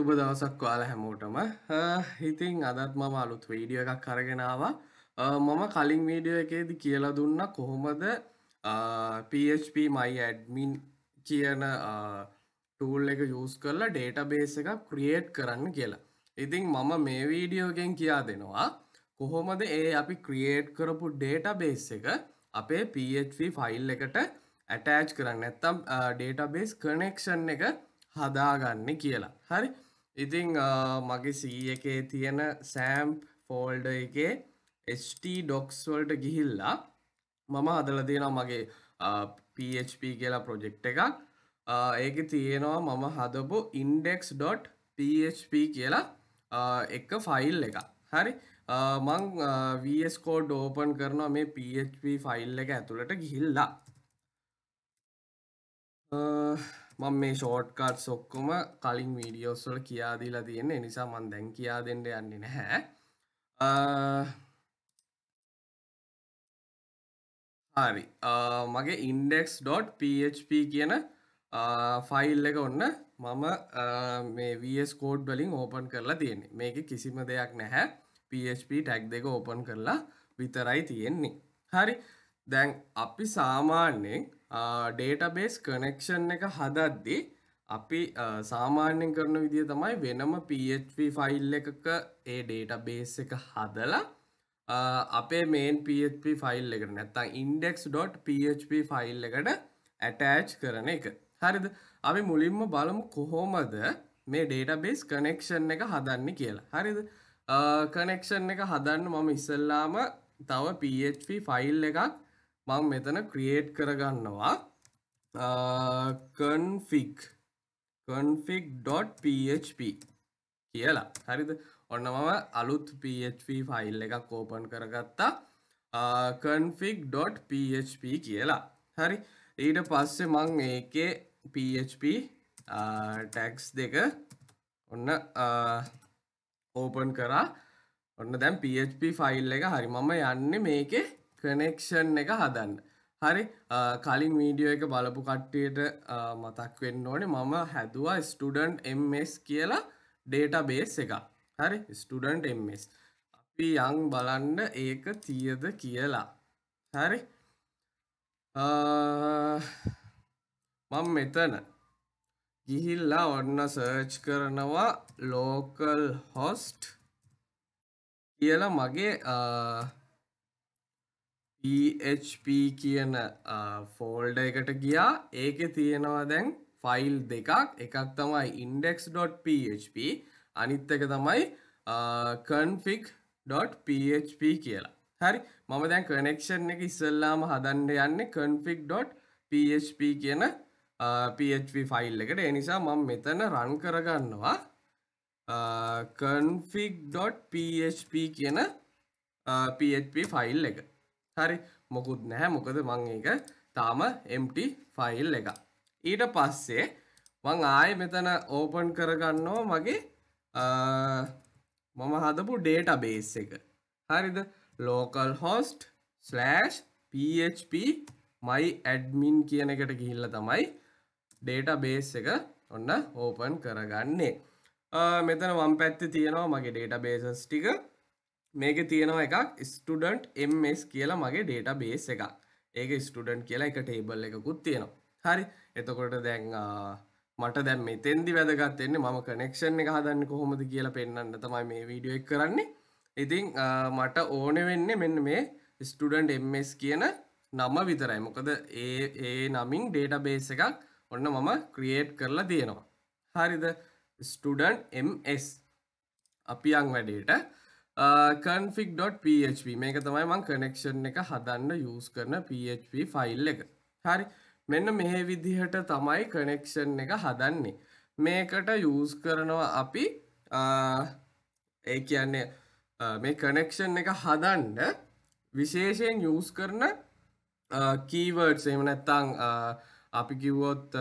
සුබ දවසක් වාල හැමෝටම හිතින් අදත් මම අලුත් වීඩිය එකක් කරගෙනාව මම කලින් වීඩියෝ එකේද කියලා දුන්න කොහොමද PHP මයි ඇඩමින් කියන ටූල් එක යස් කරලා ඩේට බේස එක ක්‍රියේට් කරන්න කියලා ඉතිං මම මේ වීඩියෝගෙන් කියා දෙනවා කොහොමද ඒ අපි ක්‍රියේට් කරපු ඩේට බේස් එක අපේ PHP ෆයිල් එකට ඇටෑච් කරන්න ඇත්තම් ඩේටබේස් කනෙක්ෂන් එක හදාගන්න කියලා හරි ඉතිං මගේ සී එකේ තියෙන සෑම්ප් ෆෝල්ඩ එකේ ස්ට ඩොක්ස්වල්ට ගිහිල්ලා මම හදල තියෙනවා මගේ PHP කියලා ප්‍රොජෙක්් එකක් ඒක තියෙනවා මම හදපු ඉන්ඩෙක්ස්.php කියලා එක ෆයිල් එක හරි මං වස්කෝඩ් ඕපන් කරනවා මේ PHP ෆයිල් එක ඇතුළට ගිහිල්ලා මම මේ ෂෝට් කාඩ්ස් ඔක්කොම කලින් වීඩියෝස් වල කියා දීලා තියෙන්නේ ඒ නිසා මම දැන් කියා දෙන්න යන්නේ නැහැ හරි මගේ index.php කියන ෆයිල් එක ඔන්න මම මේ VS කෝඩ් වලින් ඕපන් කරලා තියෙන්නේ. මේක කිසිම දෙයක් නැහැ. PHP ටැග් දෙක ඕපන් කරලා විතරයි තියෙන්නේ. හරි. දැන් අපි සාමාන්‍යයෙන් ඩේටබේස් කනෙක්ෂන් එක හදද්දි අපි සාමාන්‍යෙන් කරන විදිිය තමයි වෙනම PHP ෆයිල් එකක ඒ ඩේටබේස් එක හදලා අපේ මේන් PHP ෆයිල් එකට නැත්තා ඉන්ඩෙක්ස්.php ෆයිල් එකට ඇටෑච් කරන එක හරිද අපි මුලින්ම බලමු කොහොමද මේ ඩේටබේස් කනෙක්ෂන් එක හදන්න කියලා හරිද කනෙක්ෂන් එක හදන්න මම ඉස්සල්ලාම තව PHP ෆයිල් එකක් මං මෙතන ක්‍රියේට් කරගන්නවා කන්ෆික් config.php කියලා හරිද ඔන්න මම අලුත් php ෆයිල් එකක් ඕපන් කරගත්තා config.php කියලා හරි ඊට පස්සේ මං ඒකේ php ටැක්ස් දෙක ඔන්න ඕපන් කරා ඔන්න දැන් php ෆයිල් එක හරි මම යන්නේ මේකේ කනෙක්ෂන් එක හදන්න හරි කලින් වීඩියෝ එක බලපු කට්ටියට මතක් වෙන්න ඕනේ මම හැදවා ස්ටඩන්් MS කියලා ඩේට බේස් එක හරි ස්ටඩන්් MS අපි යං බලන්න ඒක තියද කියලා හරි මම මෙතන ගිහිල්ලා ඔන්න සර්ච් කරනවා ලෝකල් හොස්ට් කියලා මගේ PHP කියන ෆෝල්ඩ එකට ගියා ඒක තියෙනවා දැන් ෆයිල් දෙකක් එකක් තමයි index.php අනිත් එක තමයි config.php කියලා හරි මම දැන් කනෙක්ෂන් එක ඉස්සල්ලාම හදන්න යන්නේ config.php කියන PHP ෆයිල් එකට ඒ නිසා මම මෙතන රන් කරගන්නවා config.php කියන PHP ෆයිල් එක හරි මොකුත් නැහැ මොකද මං ඒක තාම MT ෆයිල් එක. ඊට පස්සේ මං ආයෙ මෙතන ඕපන් කරගන්නවා මගේ මම හදපු ඩේටාබේස් එක. හරිද? local host /php my admin කියන එකට ගිහිල්ලා තමයි database එක ඔන්න open කරගන්නේ. මෙතන වම් පැත්තේ තියෙනවා මගේ databases ටික. මේක තියෙනවා එකක් ස්ටඩන්ට් MS කියලා මගේ ඩේට බේස් එකක් ඒක ස්ටඩන්ට් කියලා එක ටේබල් එකකුත් තියෙනවා හරි එතකොට දැන් මට දැම් මෙතෙන්දි වැදගත්වෙන්නේ මම කනෙක්ෂන් එක හදන්න කොහොමද කියලා පෙන්න්න තමයි මේ වීඩියෝ එක කරන්නේ ඉතිං මට ඕන වෙන්න මෙන්න මේ ස්ටඩන්ට් MS කියන නම විතරයි මොකද ඒ ඒ නමින් ඩේට බේස් එකක් ඔන්න මම ක්‍රියේට් කරලා තියෙනවා හරිද ස්ටඩන්ට් MS අපි අං වැඩේට කන්ෆික්.php මේක තමයි මං කනෙක්ෂන් එක හදන්න යස් කරන PHP ෆයිල් එක හරි මෙන්න මෙහෙ විදිහට තමයි කනෙක්ෂන් එක හදන්නේ මේකට යස් කරනවා අපි ඒ කියන්නේ මේ කනෙක්ෂන් එක හදන්ඩ විශේෂයෙන් යස් කරන කීවර්ඩ් එම නැත්තං අපි කිව්වොත්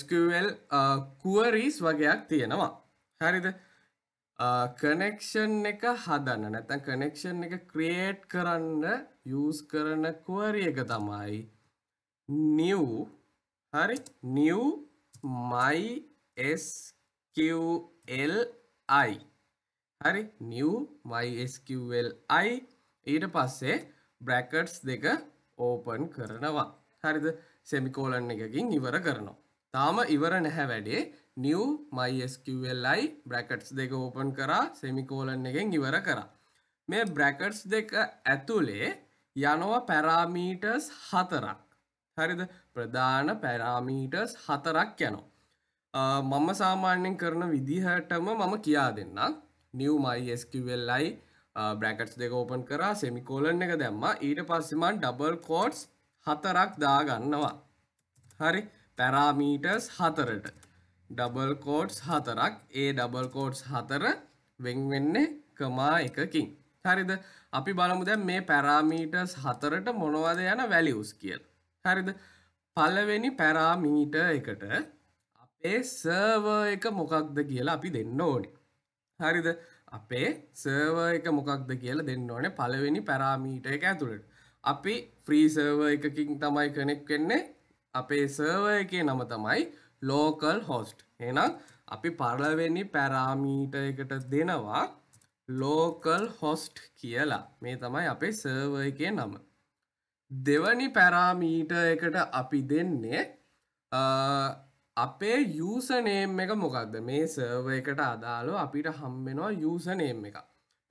SQL කුවරීස් වගේයක් තියෙනවා හරිද කනෙක්ෂන් එක හදන්න නැතන් කනෙක්ෂන් එක ක්‍රේට් කරන්න යස් කරන කුවරි එක තමයි නිව් හරි නිව් මයිSQLI හරි නිව් මයිSQLI ඊට පස්සේ බ්‍රැකට්ස් දෙක ඕපන් කරනවා හරිද සෙමිකෝලන් එකකින් ඉවර කරනවා තාම ඉවර නැහැ වැඩේ new mysqli brackets දෙක open කරා semicolon එකෙන් ඉවර කරා මේ brackets දෙක ඇතුලේ යනවා parameters හතරක් හරිද ප්‍රධාන parameters හතරක් යනවා මම සාමාන්‍යයෙන් කරන විදිහටම මම කියා දෙන්නම් new mysqli brackets දෙක open කරා semicolon එක දැම්මා ඊට පස්සේ මම double quotes හතරක් දා ගන්නවා හරි parameters හතරට ඩබල් කෝඩ්ස් හතරක් ඒ ඩබල් කෝඩ්ස් හතර වෙන්වෙන්නේ කමා එකකින්. හරිද අපි බලමු දැන් මේ පැරාමීටර්ස් හතරට මොනවද යන වැලියුස් කියලා. හරිද? පළවෙනි පැරාමීටර් එකට අපේ සර්වර් එක මොකක්ද කියලා අපි දෙන්න ඕනේ. හරිද? අපේ සර්වර් එක මොකක්ද කියලා දෙන්න ඕනේ පළවෙනි පැරාමීටර් එක ඇතුළට. අපි ෆ්‍රී සර්වර් එකකින් තමයි කනෙක්ට් වෙන්නේ. අපේ සර්වර් එකේ නම තමයි ලෝකල් හොස්ට් එහෙනම් අපි පරලවෙනි පැරාමීට එකට දෙනවා ලෝකල් හොස්ට් කියලා මේ තමයි අපේ සර්ව එකේ නම දෙවනි පැරාමීට එකට අපි දෙන්නේ අපේ යසනේම් එක මොකක්ද මේ සර්ව එකට අදාලෝ අපිට හම්බෙනවා යසනේම් එක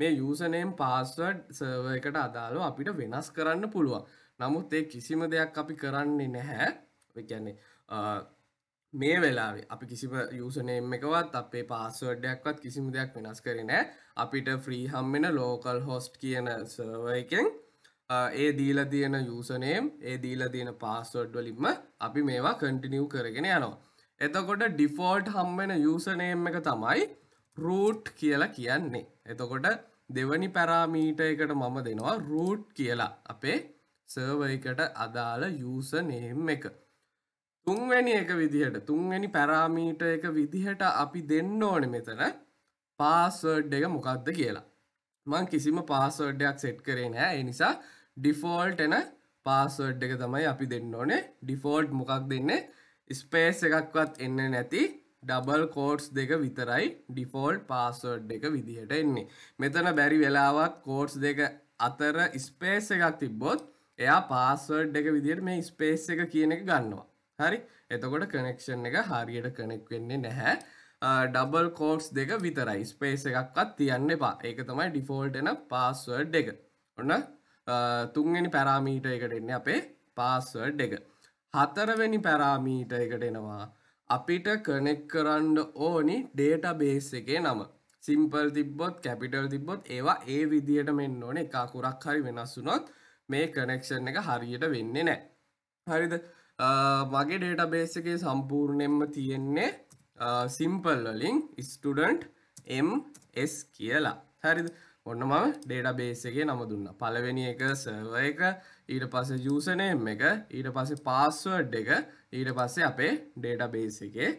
මේ යසනේම් පාස්වඩ් සර්ව එකට අදාලෝ අපිට වෙනස් කරන්න පුළුවන් නමුත් ඒ කිසිම දෙයක් අපි කරන්නේ නැහැ කියන්නේ මේ වෙලාවේ අපි කිසිම යුසනේම් එකවත් අපේ පාස්ුවඩ්ඩයක්වත් කිසිම දෙයක් වෙනස් කරන අපිට ෆ්‍රී හම්මෙන ලෝකල් හොස්ට් කියන සර්ව එකෙන් ඒ දීල තියෙන යුසනේම් ඒ දීල තියෙන පාස්ුවඩ් වලින්ම අපි මේවා කටිනිව් කරගෙන යනවා. එතකොට ඩිෆෝල්ට් හම්මෙන යුසනේම් එක තමයි රූට් කියලා කියන්නේ. එතකොට දෙවනි පැරාමීට එකට මම දෙනවා රූට් කියලා අපේ සර්ව එකට අදාළ යුසනේම් එක. තුන්වැනි එක විදිහට තුන්වැනි පැරාමීට එක විදිහට අපි දෙන්න ඕන මෙතන පාස්වර්ඩ් එක මොකක්ද කියලා මං කිසිම පාස්වර්ඩයක් සෙට් කරේ නෑ එනිසා ඩිෆෝල්ට් එන පාස්වර්ඩ් එක තමයි අපි දෙන්න ඕනේ ඩිෆෝල්ට් මොකක් දෙන්නේ ස්පේස් එකක්වත් එන්න නැති ඩබල් කෝට්ස් දෙක විතරයි ඩිෆෝල්ට් පාස්වර්ඩ් එක විදිහට එන්නේ මෙතන බැරි වෙලාවක් කෝට්ස් දෙක අතර ස්පේස් එකක් තිබ්බොත් එයා පාස්වර්ඩ් එක විදිහට මේ ස්පේස් එක කියන එක ගන්නවා හරි එතකොට කනෙක්ෂන් එක හරියට කනෙක් වෙන්නේ නැහැ ඩබල් කෝට්ස් දෙක විතරයි ස්පේස එකක්වත් තියන්න එපා ඒක තමයි ඩිෆෝල්ටන පාස්වර්ඩ් එක ඔන්න තුන්ගනි පැරාමීට එකට එන්න අපේ පාස්වර්ඩ් එක හතරවෙනි පැරාමීට එකට එනවා අපිට කනෙක් කරන්න ඕනි ඩේට බේස් එකේ නම සිම්පල් තිබ්බොත් කැපිටල් තිබ්බොත් ඒවා ඒ විදියට මෙන්න ඕන එකකුරක් හරි වෙනස්සුනොත් මේ කනෙක්ෂන් එක හරියට වෙන්නේ නෑ හරිද මගේ ඩේට බේස එක සම්පූර්ණයෙන්ම තියෙන්නේ සිම්පල් වලින් ස්ටඩන්ට් එස් කියලා හරි ඔන්න මම ඩේට බේස එකේ නම දුන්න පලවෙනි එක සර්ව එක ඊට පස ජූසනයම් එක ඊට පස්සේ පාස්ුවඩ් එක ඊට පස්සේ අපේ ඩේට බේස එකේ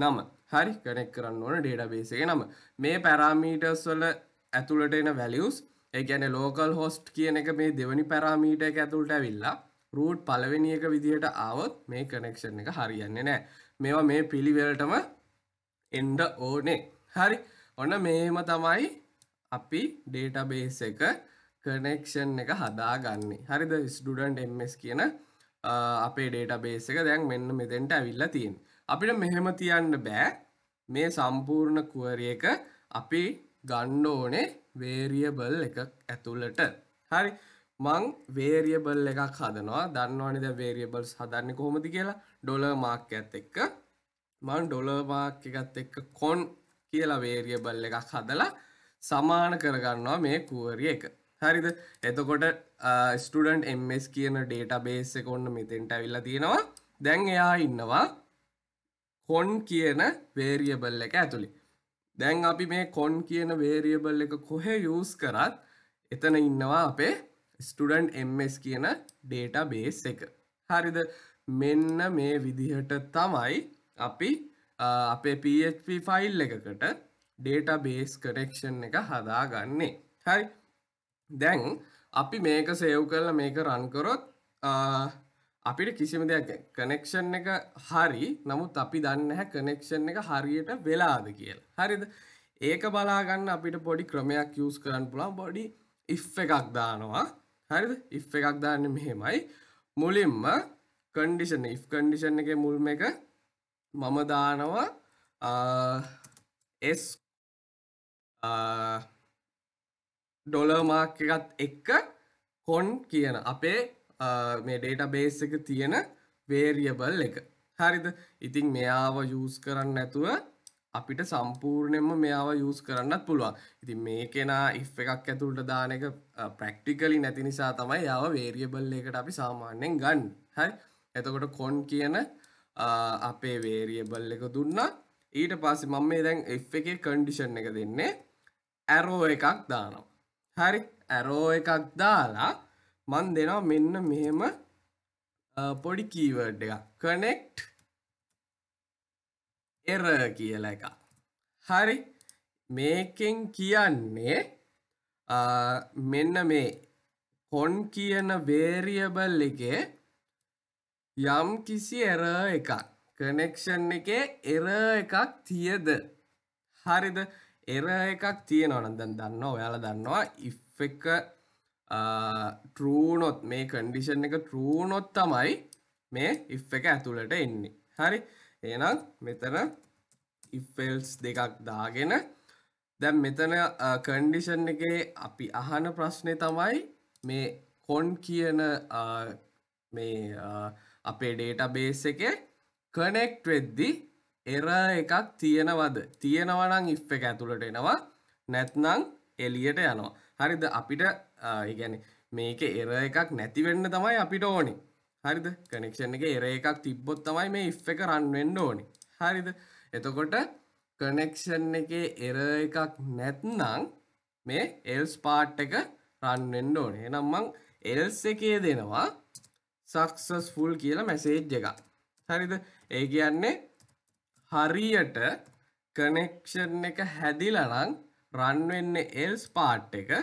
නම හරි කනෙක් කරන්න ඕන ඩේට බේස එක නම මේ පැරාමීටර්ස් වල ඇතුළට එන වැලියස් ඒ ගැන ලෝකල් හොස්ට් කියන එක මේ දෙවනි පැරාමීට එක ඇතුළට ඇවිල්ලා රූට් පලවෙනි එක විදිහට ආවොත් මේ කනෙක්ෂන් එක හරියන්නේ නෑ මේවා මේ පිළිවෙලටම එන්ඩ ඕනේ හරි ඔන්න මේම තමයි අපි ඩේටබේස් එක කනෙක්ෂන් එක හදාගන්නේ හරිද ස්ඩඩන්ට එම්ස් කියන අපේ ඩේටබේස් එක දැන් මෙන්න මෙතෙන්ට ඇවිල්ලා තියෙන් අපිට මෙහෙම තියන්න බෑ මේ සම්පූර්ණ කුවරිය එක අපි ගන්න ඕනේ වේරියබල් එක ඇතුළට හරි මං වේරියබල් එකක් හදනවා දන්නවනිද වේරියබල් හදන්න කොහොමති කියලා ඩොල මාක්ක ඇත් එක්ක මං ඩොලමාක් එකත් එක්ක කොන් කියලා වේරියබල් එකක් හදලා සමාන කරගන්නවා මේ කුවරිය එක හරිද එතකොට ස්ටඩන්් එම්ස් කියන ඩේට බේස කොන්න මෙතෙන්ට ඇවිල්ල තියෙනවා දැන් එයා ඉන්නවා කොන් කියන වේරියබල් එක ඇතුළි දැන් අපි මේ කොන් කියන වේරියබල් එක කොහෙ යස් කරත් එතන ඉන්නවා අපේ ස්ටඩන්් MS කියන ඩේට බේස් එක හරිද මෙන්න මේ විදිහට තමයි අපි අපේ PHP ෆයිල් එකකට ඩේට බේස් කරෙක්ෂන් එක හදා ගන්නේ හරි දැන් අපි මේක සේව් කරල මේක රන්කරොත් අපිට කිසිම දෙයක් කනෙක්ෂන් එක හරි නමුත් අපි දන්න හැ කනෙක්ෂන් එක හරියට වෙලාද කියලා හරිද ඒක බලාගන්න අපිට පොඩි ක්‍රමයක් යස් කරන්න පුළන් බොඩි ඉ් එකක් දානවා හරිද ඉෆ් එකක් දාන්න මෙහෙමයි මුලින්ම කන්ඩිෂන් ඉෆ් කන්ඩිෂන් එක මුල්ම එක මම දානවා එස් ඩොලර්මාක් එකත් එක්ක කොන් කියන අපේ මේ ඩේට බේස් එක තියෙන වේරියබල් එක හරිද ඉතින් මෙයාව යස් කරන්න ඇතුව අපිට සම්පූර්ණයෙන්ම මෙයාව යූස් කරන්නත් පුළුවන්. ඉතින් මේ කෙනා ඉෆ් එකක් ඇතුළට දාන එක ප්‍රැක්ටිකලි නැති නිසා තමයි යාව වේරියබල් එකට අපි සාමාන්‍යයෙන් ගන්න. හරි. එතකොට කොන් කියන අපේ වේරියබල් එක දුන්නා. ඊට පස්සේ මම මේ දැන් ඉෆ් එකේ කන්ඩිෂන් එක දෙන්නේ ඇරෝ එකක් දානවා. හරි. ඇරෝ එකක් දාලා මන් දෙනවා මෙන්න මෙහෙම පොඩි කීවර්ඩ් එකක්. connect එර කියල එක හරි මේකෙන් කියන්නේ මෙන්න මේ කොන් කියන වේරියබල් එක යම් කිසි එර එකක් කනෙක්ෂන් එක එර එකක් තියද හරිද එර එකක් තියෙනවන දැන් දන්න ඔයාල දන්නවා ඉෆ් එක ටරූනොත් මේ කන්ඩිෂන් එක ටරූනොත් තමයි මේ ඉෆ් එක ඇතුළට එන්නේ හරි එහෙනම් මෙතන if else දෙකක් දාගෙන දැන් මෙතන කන්ඩිෂන් එකේ අපි අහන ප්‍රශ්නේ තමයි මේ කොන් කියන මේ අපේ ඩේටාබේස් එකේ කනෙක්ට් වෙද්දි එර එකක් තියෙනවද තියෙනවා නම් if එක ඇතුළට එනවා නැත්නම් එළියට යනවා හරිද අපිට ඒ කියන්නේ මේකේ එර එකක් නැති වෙන්න තමයි අපිට ඕනේ හරිද කනෙක්ෂන් එක එර එකක් තිබ්බොත් තමයි මේ ඉ් එක රන්වෙන්න ඕනි හරිද එතකොට කනෙක්ෂන් එක එර එකක් නැත්නම් මේ එල්ස් පාට් එක රන්වෙන්න ඕන එනම් මං එල්ස් එකේ දෙනවා සක්සස් ෆුල් කියලා මැසේජ් එක හරිද ඒ කියන්නේ හරියට කනෙක්ෂන් එක හැදිලනං රන්වෙන්න එල්ස් පාට් එක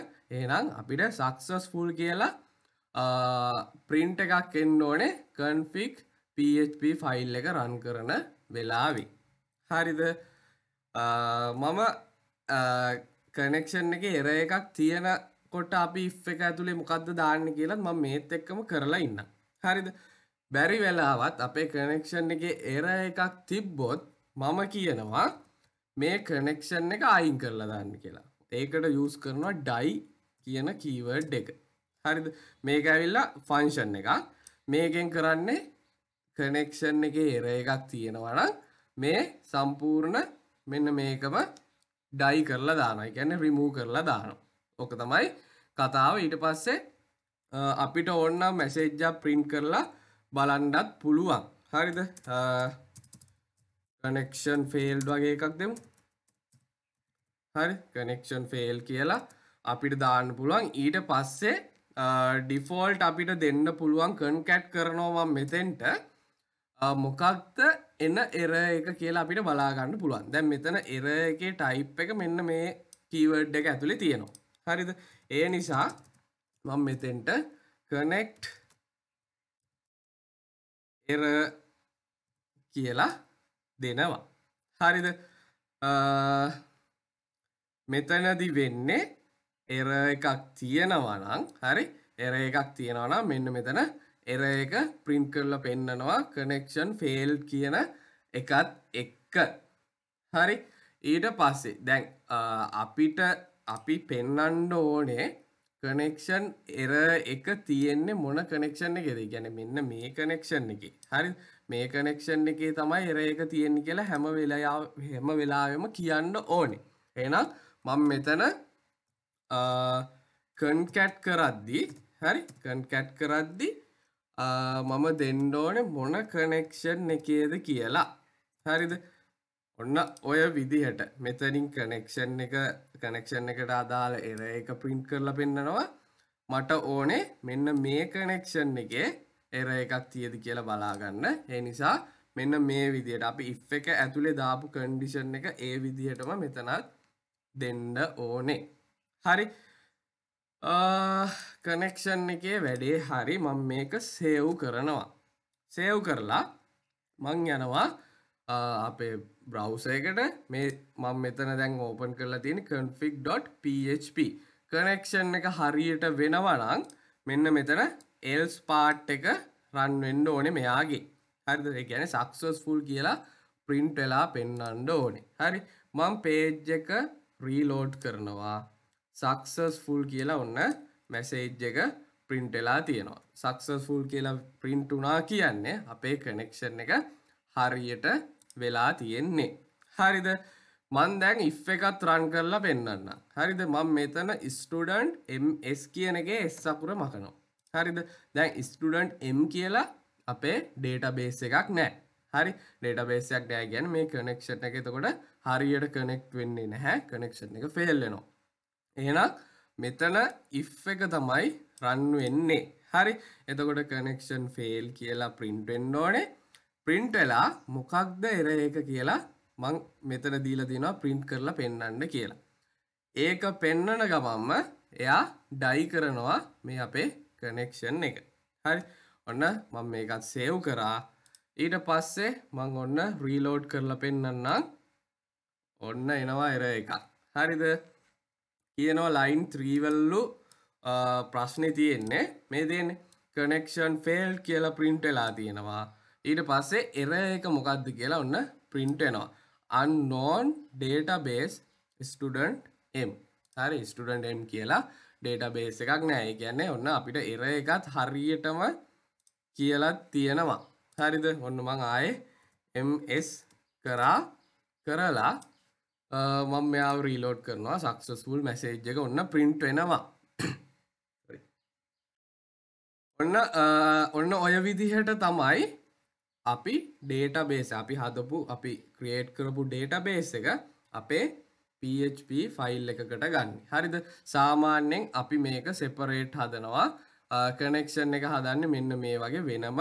එනම් අපිට සක්සස් ෆුල් කියලා ප්‍රින්ට එකක් එන්න ඕනේ කන්ෆික් PHP ෆයිල් එක රන් කරන වෙලාවි හරිද මම කනෙක්ෂන් එක එර එකක් තියෙන කොට අපි ඉ් එක ඇතුළේ මොකක්ද දාන්න කියලත් ම මේත් එක්කම කරලා ඉන්න හරිද බැරි වෙලාවත් අපේ කනෙක්ෂන් එක එර එකක් තිබ්බොත් මම කියනවා මේ කනෙක්ෂන් එක අයින් කරලා දාන්න කියලා ඒකට යස් කරනවා ඩයි කියන කීවර්ඩ් එක හරිද මේක ඇවිල්ලා ෆංශන් එකක් මේකෙන් කරන්නේ කනෙක්ෂන් එක එර එකක් තියෙනවනම් මේ සම්පූර්ණ මෙන්න මේකම ඩයි කරලා දානයි ගැන රිමූ කරලා දාන ඕක තමයි කතාව ඊට පස්සේ අපිට ඕන්න මැසේජ්ජා ප්‍රින්් කරලා බලන්ඩත් පුළුවන් හරිද කනෙක්ෂන් ෆේල්ඩ් වගේ එකක් දෙමු හරි කනෙක්ෂන් ෆේල් කියලා අපිට දාන්න පුළුවන් ඊට පස්සේ ඩිෆෝල්ට් අපිට දෙන්න පුළුවන් කන්කැට් කරනවා මෙතෙන්ට මොකක්ද එන්න එර එක කියලා අපිට බලාගන්න පුළුවන් දැන් මෙතන එර එකේ ටයිප් එක මෙන්න මේ කීවර්ඩ් එක ඇතුළේ තියෙනවා හරිද ඒ නිසා මම මෙතෙන්ට කනෙක්ට් එර කියලා දෙනවා හරිද මෙතනදි වෙන්නේ එර එකක් තියෙනවනං හරි එර එකක් තියෙනවනම් මෙන්න මෙතන එර එක ප්‍රින්ට් කරලා පෙන්නනවා කනෙක්ෂන් ෆේල් කියන එකත් එක්ක හරි ඊට පස්සේ දැන් අපිට අපි පෙන්නන්න ඕනේ කනෙක්ෂන් එර එක තියෙන්නේ මොන කනෙක්ෂන් එකද ගැන මෙන්න මේ කනෙක්ෂන් එක හරි මේ කනෙක්ෂන් එකේ තමයි එර එක තියෙන්නේ කියලා හැම වෙලා හැම වෙලාවෙම කියන්න ඕනේ එහෙනම් මම මෙතන කන්කැට් කරද්දි හරි කන්කැට් කරද්දි මම දෙන්නෝන මොන කනෙක්ෂන් එකේද කියලා හරිද ඔන්න ඔය විදිහට මෙතනින් කනෙක්ෂන් එක කනෙක්ෂන් එකට අදාළ එර එක පින්ට් කරලා පෙන්න්නනවා මට ඕනේ මෙන්න මේ කනෙක්ෂන් එකේ එර එකක් තියද කියලා බලාගන්න ඒ නිසා මෙන්න මේ විදියට අපි ඉ් එක ඇතුළේ දාපු කන්ඩිෂන් එක ඒ විදිහටම මෙතනත් දෙන්න ඕනේ හරි කනෙක්ෂන් එකේ වැඩේ හරි මං මේක සේව් කරනවා සේව් කරලා මං යනවා අපේ බ්‍රවසයකට මේ මං මෙතන දැන් ඕපන් කරලා තියෙන config.php කනෙක්ෂන් එක හරියට වෙනවනං මෙන්න මෙතන එල්ස් පාට් එක රන්වෙන්න ඕනේ මෙයාගේ හරිද ගැන සක්සස්ෆුල් කියලා ප්‍රින්ට් වෙලා පෙන්වන්න ඕනේ හරි මං පේජ් එක රීලෝඩ් කරනවා සක්සස්ෆුල් කියලා ඔන්න මැසේජ් එක ප්‍රින්ට් වෙලා තියෙනවා සක්සස්ෆුල් කියලා ප්‍රින්ට් වුණා කියන්නේ අපේ කනෙක්ෂන් එක හරියට වෙලා තියෙන්නේ හරිද මන් දැන් ඉෆ් එකත් රන් කරලා පෙන්වන්න හරිද මම මෙතන ස්ටඩන්ට් MS කියන එකේ S අකුර මකනවා හරිද දැන් ස්ටඩන්ට් M කියලා අපේ ඩේටබේස් එකක් නෑ හරි ඩේටබේසයක් නෑ ගැන් මේ කනෙක්ෂණ එක එතකොට හරියට කනෙක්් වෙන්නේ නැහැ කනෙක්ෂණ එක ෆෙල්ලෙනවා එහෙනම් මෙතන if එක තමයි run වෙන්නේ. හරි. එතකොට connection fail කියලා print වෙන්න ඕනේ. print වෙලා මොකක්ද error එක කියලා මං මෙතන දීලා තියෙනවා print කරලා පෙන්වන්න කියලා. ඒක පෙන්වන ගමන්ම එයා die කරනවා මේ අපේ connection එක. හරි. ඔන්න මම මේකත් save කරා. ඊට පස්සේ මං ඔන්න reload කරලා පෙන්වන්නම්. ඔන්න එනවා error එකක්. හරිද? කියනවා ලයින් ත්‍රීවල්ලු ප්‍රශ්නය තියෙන්නේ මේ දෙන කනෙක්ෂන් ෆෙල් කියලා ප්‍රින්ට් වෙලා තියෙනවා ඊට පස්සේ එර එක මොකක්ද කියලා ඔන්න ප්‍රින්ට් වෙනවා unknown database student m හරි student m කියලා database එකක් නෑ ඒ කියන්නේ ඔන්න අපිට එර එකත් හරියටම කියලා තියෙනවා හරිද ඔන්න මං ආයේ ms කරා කරලා මම මෙයාව රීලෝඩ් කරනවා සක්සස්ෆුල් මැසේජ් එක ඔන්න ප්‍රින්ට් වෙනවා ඔන්න ඔන්න ඔය විදිහට තමයි අපි ඩේට බේස අපි හදපු අපි ක්‍රියේට් කරපු ඩේට බේස් එක අපේ PHP ෆයිල් එකකට ගන්න හරිද සාමාන්‍යෙන් අපි මේක සෙපරේට් හදනවා කනෙක්ෂන් එක හදන්න මෙන්න මේ වගේ වෙනම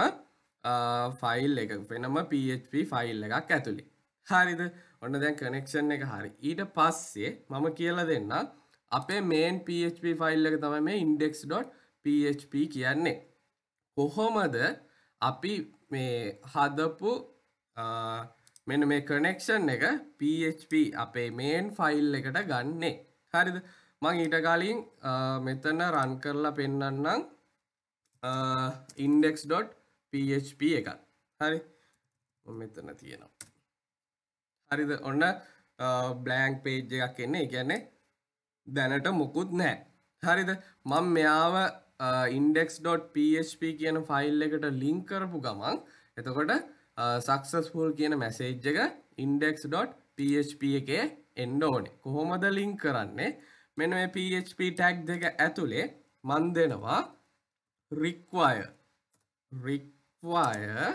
ෆයිල් එක වෙනම PHP ෆයිල් එකක් ඇතුළි හරිද ඔන්න දැන් කනෙක්ෂන් එක හරි ඊට පස්සේ මම කියලා දෙන්න අපේ මේන් PHP ෆයිල් එක තමයි මේ index.php කියන්නේ කොහොමද අපි මේ හදපු මෙන්න මේ කනෙක්ෂන් එක PHP අපේ මේන් ෆයිල් එකට ගන්නේ හරිද මං ඊට කලින් මෙතන රන් කරලා පෙන්වන්නම් index.php එකක් හරි මෙතන තියෙනවා හරිද ඔන්න බ්ලෑන්ක් පේජ් එකක් එන්නේ ගැන දැනට මොකුත් නෑ හරිද මං මෙයාව index.php කියන ෆයිල් එකට ලිංක් කරපු ගමන් එතකොට සක්සස්ෆුල් කියන මැසේජ් එක index.php එකේ එන්න ඕනේ කොහොමද ලිංක් කරන්නේ මෙන්න මේ php tag දෙක ඇතුලේ මන් දෙනවා require require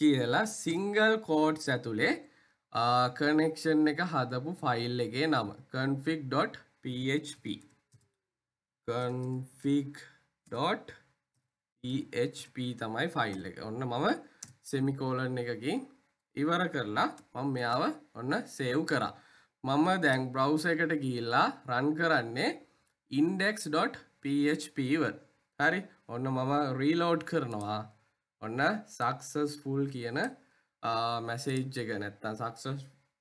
කියලා සිංගල් කෝඩ්ස් ඇතුලේ කනෙක්ෂන් එක හදපු ෆයිල් එකේ නම config.php config.php තමයි ෆයිල් එක ඔන්න මම සෙමිකෝලන් එකකින් ඉවර කරලා මම මෙයාව ඔන්න සේව් කරා මම දැන් බ්‍රව්ස එකට ගිල්ලා රන් කරන්නේ index.php ඉවර හරි ඔන්න මම රීලෝඩ් කරනවා ඔන්න සක්සස් ෆුල් කියන මැසේජ් එක නැත්තන්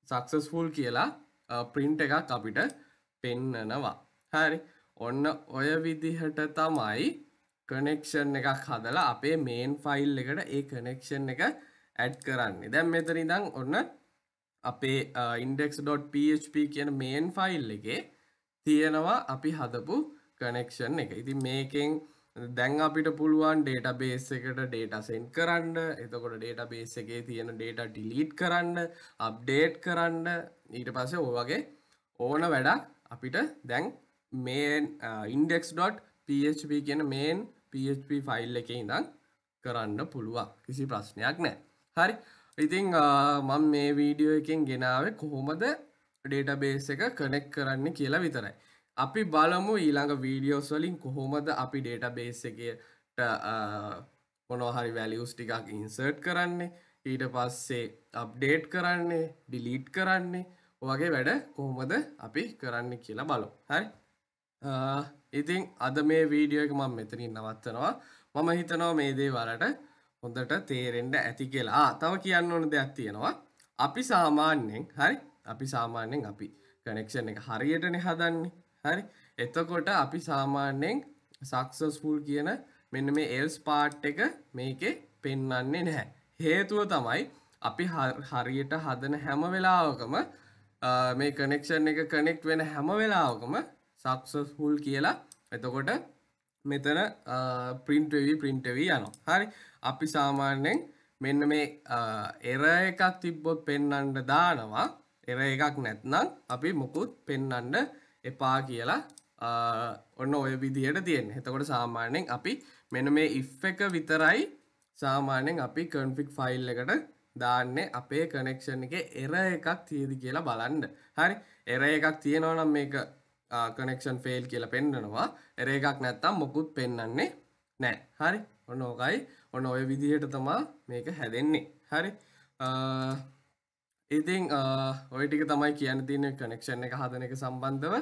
සක්සස්ෆුල් කියලා ප්‍රින්ට් එකක් අපිට පෙන්නනවා හැරි ඔන්න ඔය විදිහට තමයි කනෙක්ෂන් එකක් හදලා අපේ මේන් ෆයිල් එකට ඒ කනෙක්ෂන් එක ඇඩ් කරන්නේ දැම් මෙතනි දං ඔන්න අපේ ඉන්ඩෙක්ස්.php කියන මේන් ෆයිල් එකේ තියෙනවා අපි හදපු කනෙක්ෂන් එක ඉති මේකෙන් දැන් අපිට පුළුවන් ඩේට බේස් එකට ඩේට සෙන් කරන්න එතකොට ඩේට බේස් එකේ තියෙන ඩේට ඩිලීට් කරන්න අප්ඩේට් කරන්න ඊට පස්සේ ඔය වගේ ඕන වැඩක් අපිට දැන් මේ ඉන්ඩෙක්ස්.php කියන මේන් php ෆයිල් එකේ ඉඳන් කරන්න පුළුවන් කිසි ප්‍රශ්නයක් නෑ හරි ඉතිං මම මේ වීඩියෝ එකෙන් ගෙනාවේ කොහොමද ඩේටබේස් එක කනෙක් කරන්න කියලා විතරයි අපි බලමු ඊළඟ වීඩියෝස් වලින් කොහොමද අපි ඩේට බේස් එකට මොනොහරි වැලියස් ටිකක් ඉන්සර්ට් කරන්නේ ඊට පස්සේ අප්ඩේට් කරන්නේ ඩිලීට් කරන්නේ වගේ වැඩ කොහොමද අපි කරන්න කියලා බලු හරි ඉතින් අද මේ වීඩියෝ එක මම මෙතනින් නවත්තනවා මම හිතනවා මේ දේ වලට හොඳට තේරෙන්ට ඇති කියලා තව කියන්න ඕන දෙයක් තියෙනවා අපි සාමාන්‍යයෙන් හරි අපි සාමාන්‍යයෙන් අපි කනෙක්ෂන් එක හරියටනේ හදන්නේ හරි එතකොට අපි සාමාන්‍යයෙන් සක්සස්ෆුල් කියන මෙන්න මේ එල්ස් පාට් එක මේකේ පෙන්වන්නේ නැහැ හේතුව තමයි අපි හරියට හදන හැම වෙලාවකම මේ කනෙක්ෂන් එක කනෙක්ට් වෙන හැම වෙලාවකම සක්සස්ෆුල් කියලා එතකොට මෙතන පින්ටවී පින්ටවී යනවා හරි අපි සාමාන්‍යයෙන් මෙන්න මේ එර එකක් තිබ්බොත් පෙන්නන්ඩ දානවා එර එකක් නැත්නම් අපි මොකුත් පෙන්නන්ඩ එපා කියලා ඔන්න ඔය විදියට තියෙන් එතකොට සාමාන්‍යෙන් අපි මෙන මේ ඉෆ් එක විතරයි සාමාන්‍යෙන් අපි කන්ෆික් ෆයිල් එකට දාන්නේ අපේ කනෙක්ෂන් එක එර එකක් තියදි කියලා බලන්න හරි එර එකක් තියෙනවනම් මේක කනෙක්ෂන් ෆෙල් කියලා පෙන්න්නනවා එර එකක් නැත්තම් මොකුත් පෙන්න්නන්නේ නෑ හරි ඔන්න ඕකයි ඔන්න ඔය විදිහට තමා මේක හැදෙන්නේ හරි ඉතිං ඔය ටික තමයි කියන්න තින කනෙක්ෂණ එක හදන එක සම්බන්ධව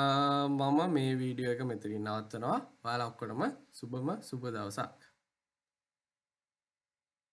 මම මේ වීඩියෝ එක මෙතරී නවත්තනවා බාල ඔක්කොටම සුබම සුබ දවසක්